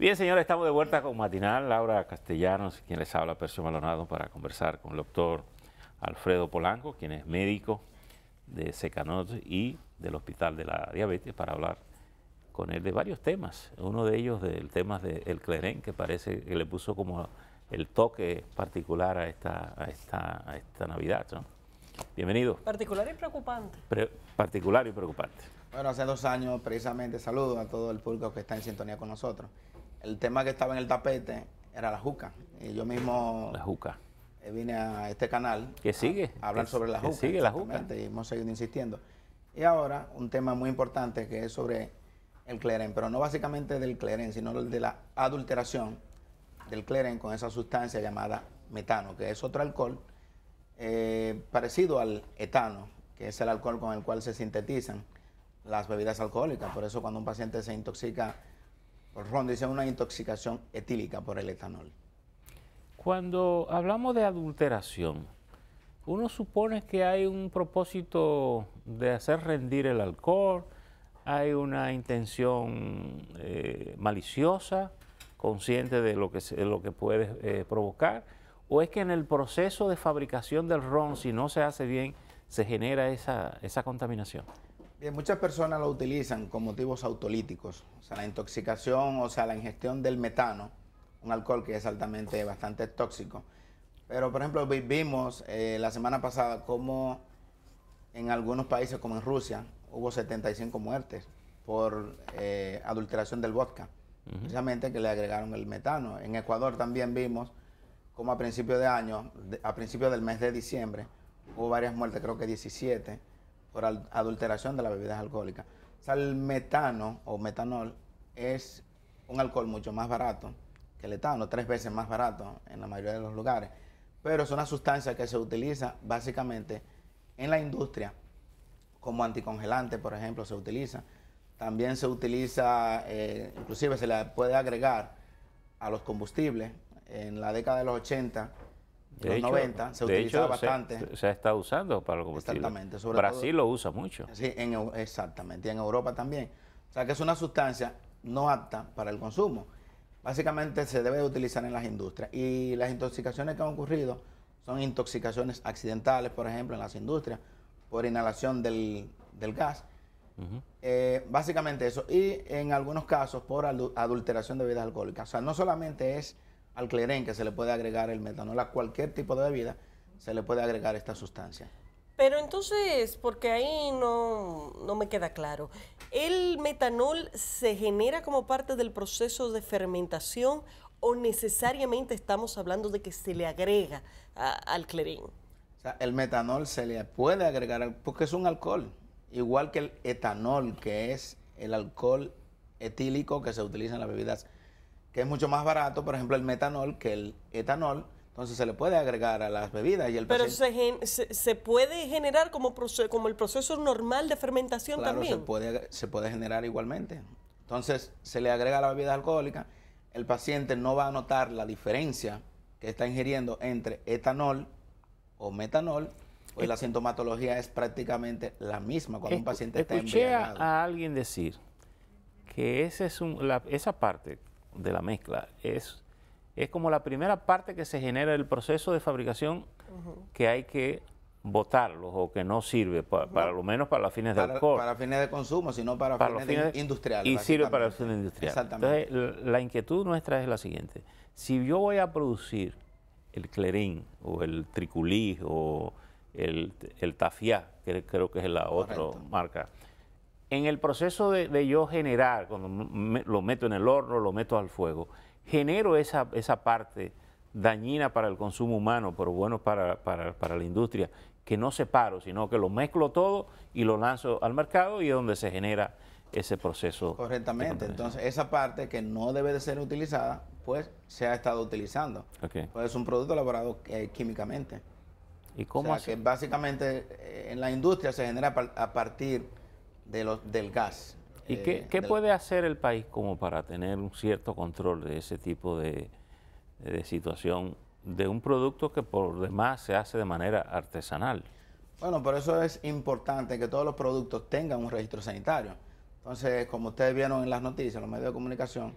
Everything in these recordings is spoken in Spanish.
Bien, señores, estamos de vuelta con Matinal. Laura Castellanos, quien les habla, Percio Malonado para conversar con el doctor Alfredo Polanco, quien es médico de Secanot y del Hospital de la Diabetes, para hablar con él de varios temas. Uno de ellos del tema del de clerén, que parece que le puso como el toque particular a esta, esta, Navidad. Bienvenido. Particular y preocupante. particular y preocupante. Bueno, hace dos años precisamente saludo a todo el público que está en sintonía con nosotros el tema que estaba en el tapete era la juca. Y yo mismo. La juca. Eh, vine a este canal. Que sigue. A, hablar sobre la juca. sigue la juca. Y hemos seguido insistiendo. Y ahora, un tema muy importante que es sobre el cleren, pero no básicamente del cleren, sino de la adulteración del cleren con esa sustancia llamada metano, que es otro alcohol eh, parecido al etano, que es el alcohol con el cual se sintetizan las bebidas alcohólicas. Por eso cuando un paciente se intoxica ron dice una intoxicación etílica por el etanol. Cuando hablamos de adulteración, uno supone que hay un propósito de hacer rendir el alcohol, hay una intención eh, maliciosa, consciente de lo que, lo que puede eh, provocar, o es que en el proceso de fabricación del ron, si no se hace bien, se genera esa contaminación muchas personas lo utilizan con motivos autolíticos, o sea, la intoxicación, o sea, la ingestión del metano, un alcohol que es altamente bastante tóxico. Pero, por ejemplo, vimos eh, la semana pasada cómo en algunos países, como en Rusia, hubo 75 muertes por eh, adulteración del vodka, precisamente que le agregaron el metano. En Ecuador también vimos cómo a principio de año, a principio del mes de diciembre, hubo varias muertes, creo que 17 por adulteración de las bebidas alcohólicas. O el metano o metanol es un alcohol mucho más barato que el etano, tres veces más barato en la mayoría de los lugares. Pero es una sustancia que se utiliza básicamente en la industria como anticongelante, por ejemplo, se utiliza. También se utiliza, eh, inclusive se le puede agregar a los combustibles. En la década de los 80 de los 90 se utilizaba bastante. Se, está usando para el combustible. Exactamente. Sobre Brasil lo usa mucho. Sí, exactamente. Y en Europa también. O sea que es una sustancia no apta para el consumo. Básicamente se debe utilizar en las industrias. Y las intoxicaciones que han ocurrido son intoxicaciones accidentales, por ejemplo, en las industrias, por inhalación del, gas. Eh, básicamente eso. Y en algunos casos por adulteración de bebidas alcohólicas. O sea, no solamente es al cleren que se le puede agregar el metanol a cualquier tipo de bebida, se le puede agregar esta sustancia. Pero entonces, porque ahí no, no me queda claro, ¿el metanol se genera como parte del proceso de fermentación o necesariamente estamos hablando de que se le agrega al clerén? O sea, el metanol se le puede agregar porque es un alcohol, igual que el etanol, que es el alcohol etílico que se utiliza en las bebidas que es mucho más barato, por ejemplo, el metanol que el etanol. Entonces se le puede agregar a las bebidas y el Pero se, se, puede generar como, como el proceso normal de fermentación también. Se puede, se puede generar igualmente. Entonces se le agrega a la bebida alcohólica, el paciente no va a notar la diferencia que está ingiriendo entre etanol o metanol, pues la sintomatología es prácticamente la misma cuando un paciente está embriagado. Escuché a alguien decir que ese es un, esa parte de la mezcla. Es, es como la primera parte que se genera del proceso de fabricación que hay que botarlos o que no sirve para, lo menos para los fines de Para fines de consumo, sino para, fines, los fines industriales. Y sirve para los fines industriales. Entonces, la, inquietud nuestra es la siguiente. Si yo voy a producir el clerín o el triculí o el, el tafiá, que creo que es la otra marca, en el proceso de, yo generar, cuando lo meto en el horno, lo meto al fuego, genero esa, esa parte dañina para el consumo humano, pero bueno para, la industria, que no separo, sino que lo mezclo todo y lo lanzo al mercado y es donde se genera ese proceso. Correctamente, entonces esa parte que no debe de ser utilizada, pues se ha estado utilizando. Okay. Pues, es un producto elaborado eh, químicamente. ¿Y cómo o sea, que básicamente eh, en la industria se genera a partir de los, del gas. ¿Y eh, qué, puede hacer el país como para tener un cierto control de ese tipo de, situación de un producto que por demás se hace de manera artesanal? Bueno, por eso es importante que todos los productos tengan un registro sanitario. Entonces, como ustedes vieron en las noticias, en los medios de comunicación,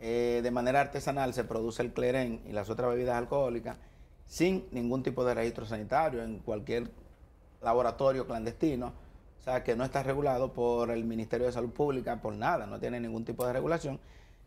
eh, de manera artesanal se produce el cleren... y las otras bebidas alcohólicas sin ningún tipo de registro sanitario en cualquier laboratorio clandestino o sea, que no está regulado por el Ministerio de Salud Pública, por nada, no tiene ningún tipo de regulación.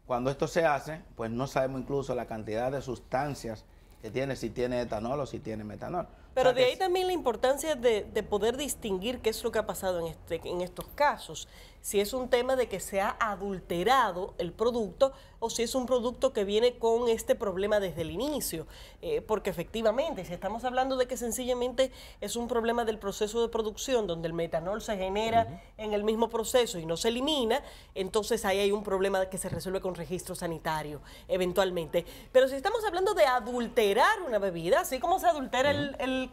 Cuando esto se hace, pues no sabemos incluso la cantidad de sustancias que tiene, si tiene etanol o si tiene metanol. Pero de ahí también la importancia de, poder distinguir qué es lo que ha pasado en, este, en estos casos si es un tema de que se ha adulterado el producto o si es un producto que viene con este problema desde el inicio. Eh, porque efectivamente, si estamos hablando de que sencillamente es un problema del proceso de producción, donde el metanol se genera en el mismo proceso y no se elimina, entonces ahí hay un problema que se resuelve con registro sanitario, eventualmente. Pero si estamos hablando de adulterar una bebida, así como se adultera el, el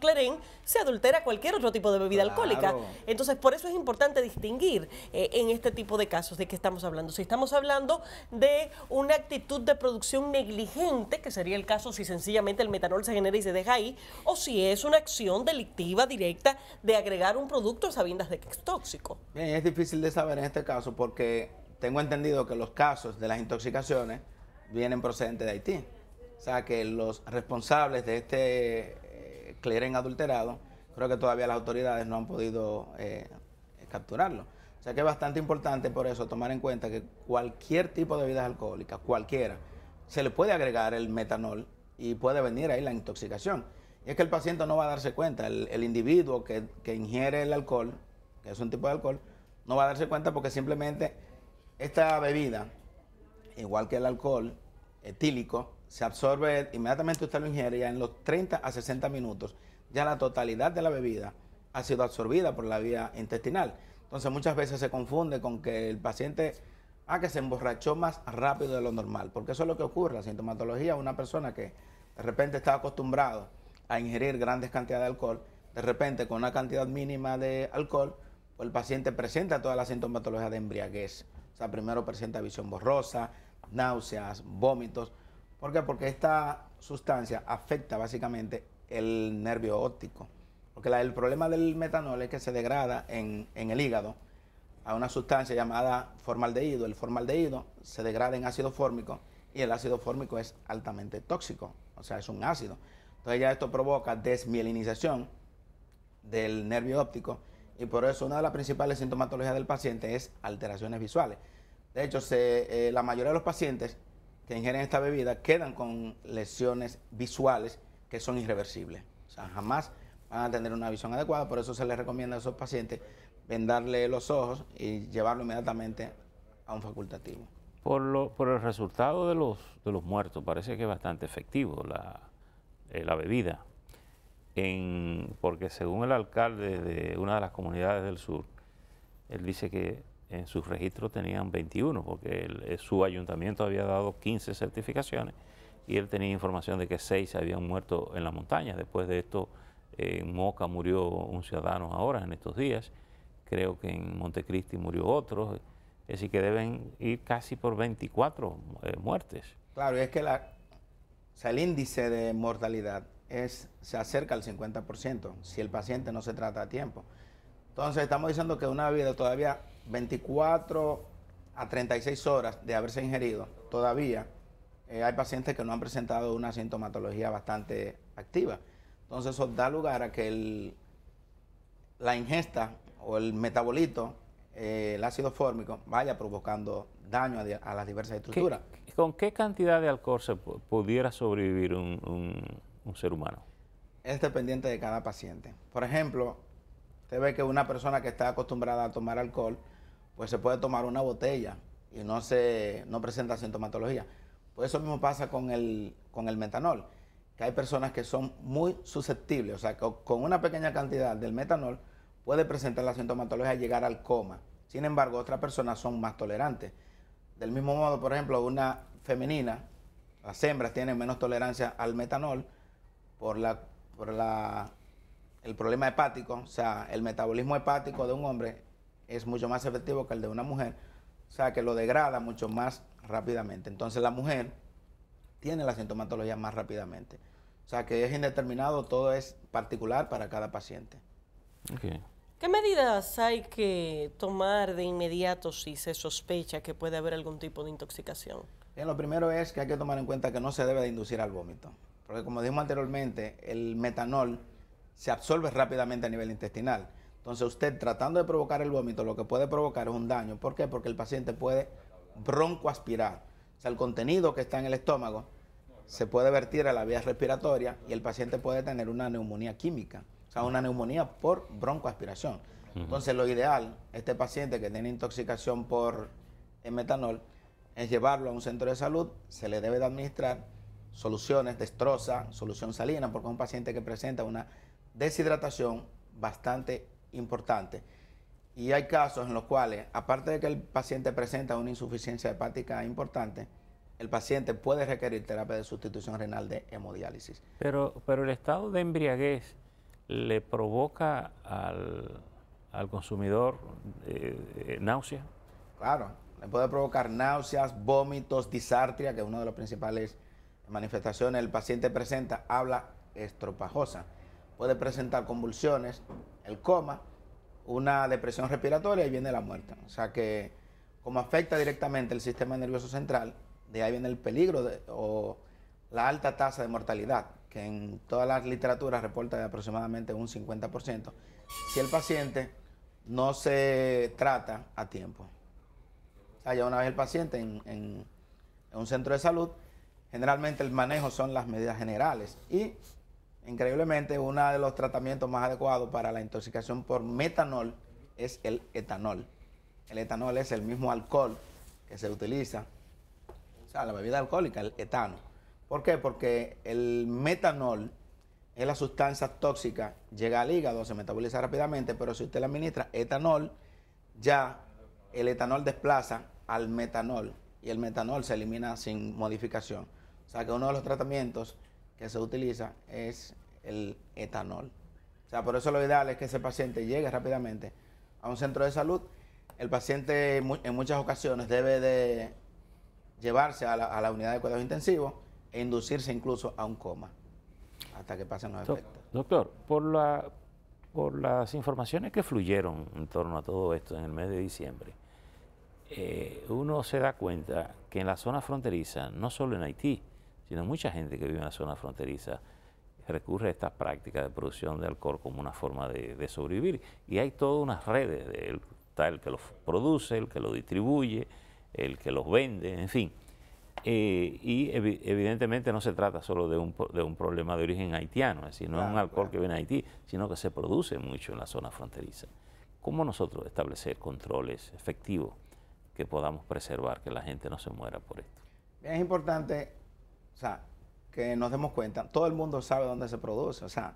se adultera cualquier otro tipo de bebida alcohólica. Entonces, por eso es importante distinguir. Eh, en este tipo de casos? ¿De qué estamos hablando? Si estamos hablando de una actitud de producción negligente, que sería el caso si sencillamente el metanol se genera y se deja ahí, o si es una acción delictiva directa de agregar un producto a de que es tóxico. Bien, es difícil de saber en este caso porque tengo entendido que los casos de las intoxicaciones vienen procedentes de Haití. O sea que los responsables de este eh, cleren adulterado, creo que todavía las autoridades no han podido eh, capturarlo. O sea que es bastante importante por eso tomar en cuenta que cualquier tipo de bebidas alcohólicas, cualquiera, se le puede agregar el metanol y puede venir ahí la intoxicación. Y es que el paciente no va a darse cuenta, el, individuo que, ingiere el alcohol, que es un tipo de alcohol, no va a darse cuenta porque simplemente esta bebida, igual que el alcohol etílico, se absorbe inmediatamente usted lo ingiere, ya en los 30 a 60 minutos, ya la totalidad de la bebida ha sido absorbida por la vía intestinal. Entonces muchas veces se confunde con que el paciente, ah, que se emborrachó más rápido de lo normal, porque eso es lo que ocurre, la sintomatología, una persona que de repente está acostumbrado a ingerir grandes cantidades de alcohol, de repente con una cantidad mínima de alcohol, pues el paciente presenta toda la sintomatología de embriaguez. O sea, primero presenta visión borrosa, náuseas, vómitos. ¿Por qué? Porque esta sustancia afecta básicamente el nervio óptico. Porque el problema del metanol es que se degrada en, el hígado a una sustancia llamada formaldehído. El formaldehído se degrada en ácido fórmico y el ácido fórmico es altamente tóxico, o sea, es un ácido. Entonces ya esto provoca desmielinización del nervio óptico y por eso una de las principales sintomatologías del paciente es alteraciones visuales. De hecho, eh, la mayoría de los pacientes que ingieren esta bebida quedan con lesiones visuales que son irreversibles. O sea, jamás van a tener una visión adecuada, por eso se les recomienda a esos pacientes vendarle los ojos y llevarlo inmediatamente a un facultativo. Por, lo, por el resultado de los, de los muertos, parece que es bastante efectivo la, eh, bebida, en, porque según el alcalde de una de las comunidades del sur, él dice que en sus registros tenían 21, porque eh, su ayuntamiento había dado 15 certificaciones y él tenía información de que 6 habían muerto en la montaña después de esto en eh, Moca murió un ciudadano ahora, en estos días. Creo que en Montecristi murió otro. Es decir, que deben ir casi por 24 eh, muertes. Claro, y es que el índice de mortalidad se acerca al 50% si el paciente no se trata a tiempo. Entonces, estamos diciendo que una vida todavía 24 a 36 horas de haberse ingerido, todavía eh, hay pacientes que no han presentado una sintomatología bastante activa. Entonces eso da lugar a que el, la ingesta o el metabolito, eh, el ácido fórmico, vaya provocando daño a, las diversas estructuras. ¿Con qué cantidad de alcohol se pudiera sobrevivir un, ser humano? Es dependiente de cada paciente. Por ejemplo, usted ve que una persona que está acostumbrada a tomar alcohol, pues se puede tomar una botella y no, se, no presenta sintomatología. Pues eso mismo pasa con el, con el metanol que hay personas que son muy susceptibles, o sea, que con una pequeña cantidad del metanol puede presentar la sintomatología y llegar al coma. Sin embargo, otras personas son más tolerantes. Del mismo modo, por ejemplo, una femenina, las hembras tienen menos tolerancia al metanol por, la, por el problema hepático, o sea, el metabolismo hepático de un hombre es mucho más efectivo que el de una mujer, o sea, que lo degrada mucho más rápidamente. Entonces la mujer tiene la sintomatología más rápidamente. O sea, que es indeterminado, todo es particular para cada paciente. ¿Qué medidas hay que tomar de inmediato si se sospecha que puede haber algún tipo de intoxicación? Bien, eh, lo primero es que hay que tomar en cuenta que no se debe de inducir al vómito, porque como dijimos anteriormente, el metanol se absorbe rápidamente a nivel intestinal. Entonces usted tratando de provocar el vómito lo que puede provocar es un daño. ¿Por qué? Porque el paciente puede broncoaspirar. O sea, el contenido que está en el estómago se puede vertir a la vía respiratoria y el paciente puede tener una neumonía química, o sea, una neumonía por broncoaspiración. Entonces, lo ideal, este paciente que tiene intoxicación por metanol, es llevarlo a un centro de salud, se le debe administrar soluciones, destroza, solución salina, porque es un paciente que presenta una deshidratación bastante importante. Y hay casos en los cuales, aparte de que el paciente presenta una insuficiencia hepática importante, el paciente puede requerir terapia de sustitución renal de hemodiálisis. Pero, pero el estado de embriaguez le provoca al, consumidor náuseas? Eh, eh, náusea. Claro, le puede provocar náuseas, vómitos, disartria, que es una de las principales manifestaciones. El paciente presenta habla estropajosa. Puede presentar convulsiones, el coma, una depresión respiratoria y viene la muerte. O sea que como afecta directamente el sistema nervioso central, de ahí viene el peligro o la alta tasa de mortalidad, que en todas las literaturas reporta de aproximadamente un 50%, si el paciente no se trata a tiempo. O sea, ya una vez el paciente en, en un centro de salud, generalmente el manejo son las medidas generales y increíblemente uno de los tratamientos más adecuados para la intoxicación por metanol es el etanol. El etanol es el mismo alcohol que se utiliza a la bebida alcohólica, el etano. ¿Por qué? Porque el metanol es la sustancia tóxica, llega al hígado, se metaboliza rápidamente, pero si usted le administra etanol, ya el etanol desplaza al metanol y el metanol se elimina sin modificación. O sea que uno de los tratamientos que se utiliza es el etanol. O sea, por eso lo ideal es que ese paciente llegue rápidamente a un centro de salud. El paciente en muchas ocasiones debe de llevarse a la, unidad de cuidados intensivos e inducirse incluso a un coma hasta que pasen los efectos. Doctor, por, la, por las informaciones que fluyeron en torno a todo esto en el mes de diciembre, eh, uno se da cuenta que en la zona fronteriza, no solo en Haití, sino mucha gente que vive en la zona fronteriza, recurre a estas prácticas de producción de alcohol como una forma de, sobrevivir. Y hay todas unas redes, está el que lo produce, el que lo distribuye, el que los vende, en fin. Eh, y evidentemente no se trata solo de un, problema de origen haitiano, es decir, no es un alcohol que viene a Haití, sino que se produce mucho en la zona fronteriza. ¿Cómo nosotros establecer controles efectivos que podamos preservar que la gente no se muera por esto? Es importante, o sea, que nos demos cuenta, todo el mundo sabe dónde se produce, o sea,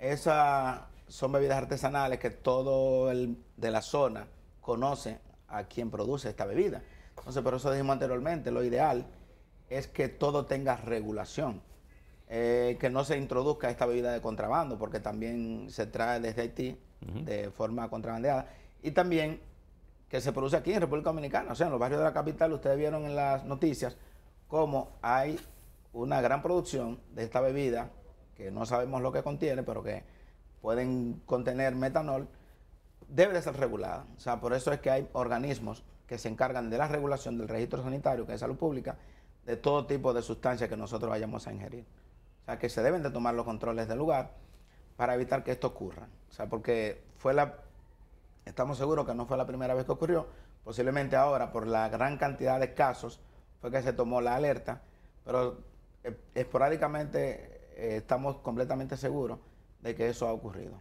esas son bebidas artesanales que todo el de la zona conoce a quien produce esta bebida. Entonces, por eso dijimos anteriormente, lo ideal es que todo tenga regulación, eh, que no se introduzca esta bebida de contrabando, porque también se trae desde Haití de forma contrabandeada, y también que se produce aquí en República Dominicana, o sea, en los barrios de la capital, ustedes vieron en las noticias cómo hay una gran producción de esta bebida, que no sabemos lo que contiene, pero que pueden contener metanol, debe de ser regulada. O sea, por eso es que hay organismos que se encargan de la regulación del registro sanitario, que es salud pública, de todo tipo de sustancias que nosotros vayamos a ingerir. O sea, que se deben de tomar los controles del lugar para evitar que esto ocurra. O sea, porque fue la, estamos seguros que no fue la primera vez que ocurrió, posiblemente ahora por la gran cantidad de casos fue que se tomó la alerta, pero e-, esporádicamente eh, estamos completamente seguros de que eso ha ocurrido.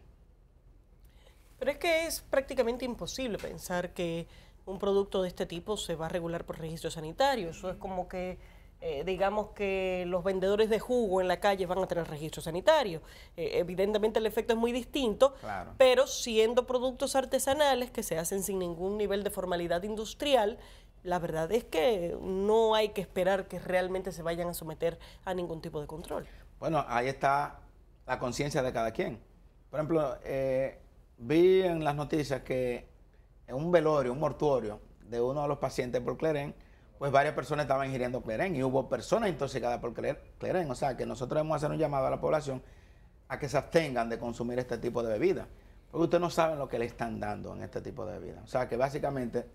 Pero es que es prácticamente imposible pensar que un producto de este tipo se va a regular por registro sanitario. Eso es como que, eh, digamos que los vendedores de jugo en la calle van a tener registro sanitario. Eh, evidentemente el efecto es muy distinto, pero siendo productos artesanales que se hacen sin ningún nivel de formalidad industrial, la verdad es que no hay que esperar que realmente se vayan a someter a ningún tipo de control. Bueno, ahí está la conciencia de cada quien. Por ejemplo, eh, vi en las noticias que un velorio, un mortuorio de uno de los pacientes por Cleren, pues varias personas estaban ingiriendo Cleren y hubo personas intoxicadas por Cleren. O sea que nosotros debemos hacer un llamado a la población a que se abstengan de consumir este tipo de bebida Porque ustedes no saben lo que le están dando en este tipo de bebida, O sea que básicamente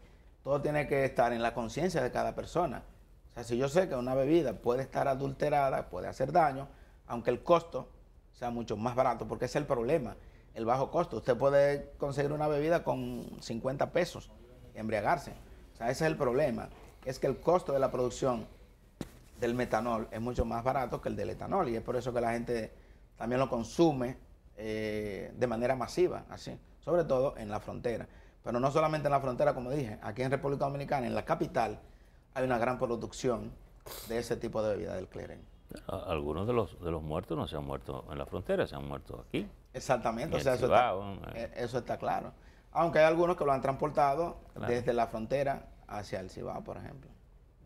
todo tiene que estar en la conciencia de cada persona. O sea, si yo sé que una bebida puede estar adulterada, puede hacer daño, aunque el costo sea mucho más barato, porque ese es el problema el bajo costo. Usted puede conseguir una bebida con 50 pesos, embriagarse. O sea, ese es el problema. Es que el costo de la producción del metanol es mucho más barato que el del etanol. Y es por eso que la gente también lo consume eh, de manera masiva, así. Sobre todo en la frontera. Pero no solamente en la frontera, como dije, aquí en República Dominicana, en la capital, hay una gran producción de ese tipo de bebida del cleren. Algunos de los, de los muertos no se han muerto en la frontera, se han muerto aquí. Exactamente, o sea, eh, eso, está, claro. Aunque hay algunos que lo han transportado desde la frontera hacia el Cibao, por ejemplo.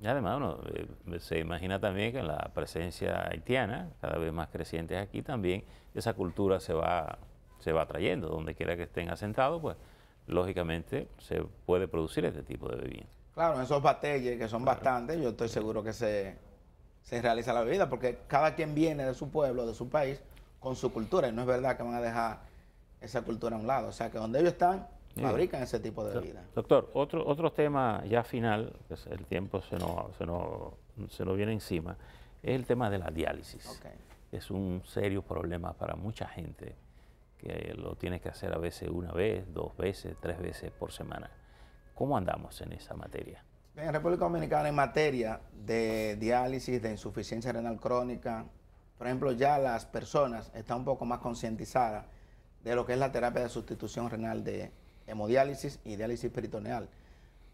Y además, eh, se imagina también que la presencia haitiana, cada vez más creciente aquí también, esa cultura se va, se va trayendo, donde quiera que estén asentados, pues lógicamente se puede producir este tipo de bebida. Claro, esos batelles que son bastantes, yo estoy seguro que se, se realiza la bebida, porque cada quien viene de su pueblo, de su país, con su cultura y no es verdad que van a dejar esa cultura a un lado. O sea, que donde ellos están, fabrican ese tipo de vida. Doctor, otro, otro tema ya final, que el tiempo se nos, se, nos, se viene encima, es el tema de la diálisis. Es un serio problema para mucha gente que lo tiene que hacer a veces una vez, dos veces, tres veces por semana. ¿Cómo andamos en esa materia? En República Dominicana, en materia de diálisis, de insuficiencia renal crónica, por ejemplo, ya las personas están un poco más concientizadas de lo que es la terapia de sustitución renal de hemodiálisis y diálisis peritoneal.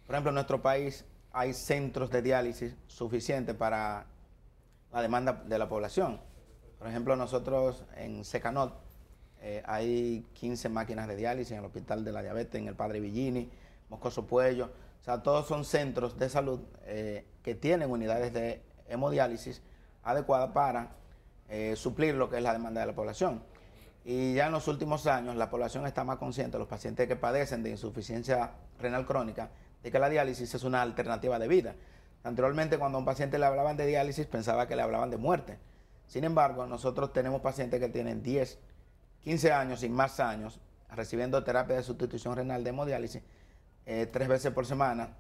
Por ejemplo, en nuestro país hay centros de diálisis suficientes para la demanda de la población. Por ejemplo, nosotros en Secanot eh, hay 15 máquinas de diálisis en el Hospital de la Diabetes, en el Padre Villini, Moscoso Puello. O sea, todos son centros de salud eh, que tienen unidades de hemodiálisis adecuadas para eh, suplir lo que es la demanda de la población. Y ya en los últimos años la población está más consciente, los pacientes que padecen de insuficiencia renal crónica, de que la diálisis es una alternativa de vida. Anteriormente cuando a un paciente le hablaban de diálisis pensaba que le hablaban de muerte. Sin embargo, nosotros tenemos pacientes que tienen 10, 15 años y más años recibiendo terapia de sustitución renal de hemodiálisis eh, tres veces por semana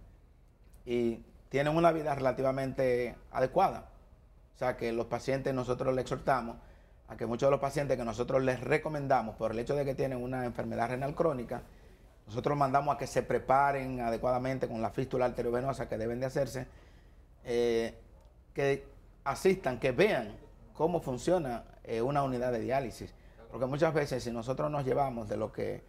y tienen una vida relativamente adecuada. O sea, que los pacientes nosotros les exhortamos a que muchos de los pacientes que nosotros les recomendamos por el hecho de que tienen una enfermedad renal crónica, nosotros mandamos a que se preparen adecuadamente con la fístula arteriovenosa que deben de hacerse, eh, que asistan, que vean cómo funciona eh, una unidad de diálisis. Porque muchas veces si nosotros nos llevamos de lo que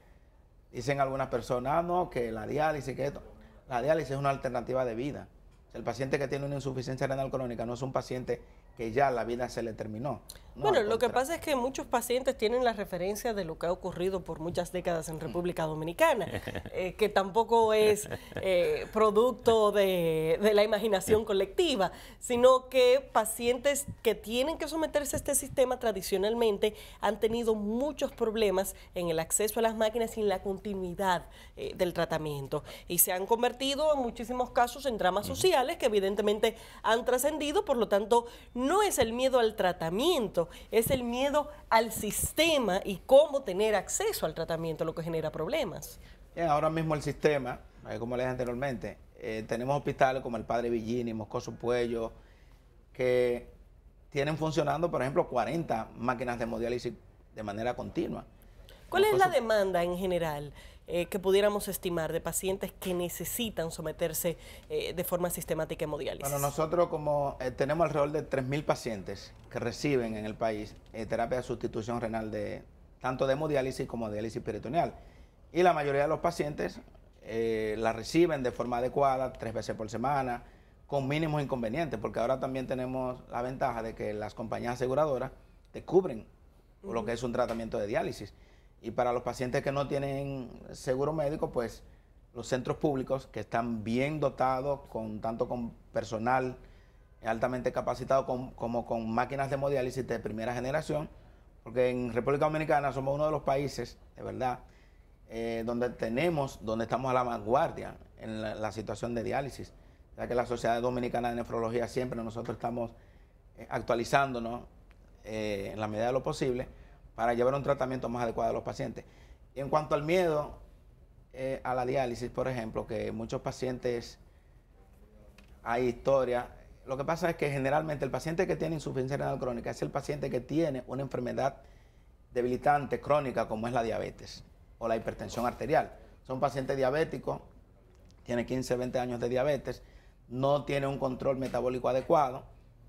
dicen algunas personas, ah, no, que la diálisis, que esto, la diálisis es una alternativa de vida. el paciente que tiene una insuficiencia renal crónica no es un paciente que ya la vida se le terminó. bueno, lo que pasa es que muchos pacientes tienen la referencia de lo que ha ocurrido por muchas décadas en República Dominicana, eh, que tampoco es eh, producto de, la imaginación colectiva, sino que pacientes que tienen que someterse a este sistema tradicionalmente han tenido muchos problemas en el acceso a las máquinas y en la continuidad eh, del tratamiento. Y se han convertido en muchísimos casos en dramas sociales que evidentemente han trascendido, por lo tanto, no es el miedo al tratamiento, es el miedo al sistema y cómo tener acceso al tratamiento lo que genera problemas. Eh, ahora mismo el sistema, eh, como les dije anteriormente, eh, tenemos hospitales como el Padre Villini, Moscoso Puello, que tienen funcionando, por ejemplo, 40 máquinas de hemodiálisis de manera continua. ¿Cuál es la demanda en general? Eh, que pudiéramos estimar de pacientes que necesitan someterse eh, de forma sistemática a hemodiálisis? Bueno, nosotros como eh, tenemos alrededor de 3.000 pacientes que reciben en el país terapia de sustitución renal de tanto de hemodiálisis como de diálisis peritoneal. Y la mayoría de los pacientes la reciben de forma adecuada, tres veces por semana, con mínimos inconvenientes, porque ahora también tenemos la ventaja de que las compañías aseguradoras te cubren lo que es un tratamiento de diálisis. Y para los pacientes que no tienen seguro médico, pues los centros públicos que están bien dotados, con tanto con personal altamente capacitado como con máquinas de hemodiálisis de primera generación, porque en República Dominicana somos uno de los países, de verdad, eh, donde tenemos, donde estamos a la vanguardia en la, situación de diálisis. Ya que la Sociedad Dominicana de Nefrología siempre nosotros estamos eh, actualizándonos eh, en la medida de lo posible para llevar un tratamiento más adecuado a los pacientes. En cuanto al miedo eh, a la diálisis, por ejemplo, que muchos pacientes hay historia, lo que pasa es que generalmente el paciente que tiene insuficiencia renal crónica es el paciente que tiene una enfermedad debilitante crónica como es la diabetes o la hipertensión arterial. Son pacientes diabéticos, tiene 15, 20 años de diabetes, no tiene un control metabólico adecuado,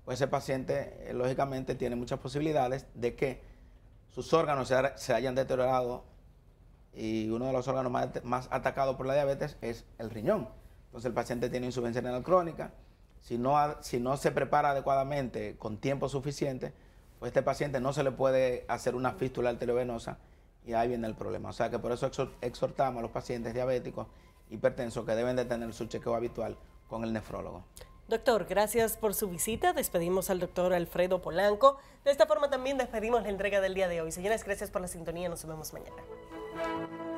pues ese paciente eh, lógicamente tiene muchas posibilidades de que sus órganos se, hayan deteriorado y uno de los órganos más, atacados por la diabetes es el riñón. Entonces el paciente tiene insuficiencia renal crónica. Si no, si no se prepara adecuadamente con tiempo suficiente, pues este paciente no se le puede hacer una fístula arteriovenosa y ahí viene el problema. O sea que por eso exhortamos a los pacientes diabéticos, hipertensos, que deben de tener su chequeo habitual con el nefrólogo. Doctor, gracias por su visita. Despedimos al doctor Alfredo Polanco. De esta forma también despedimos la entrega del día de hoy. Señores, gracias por la sintonía. Nos vemos mañana.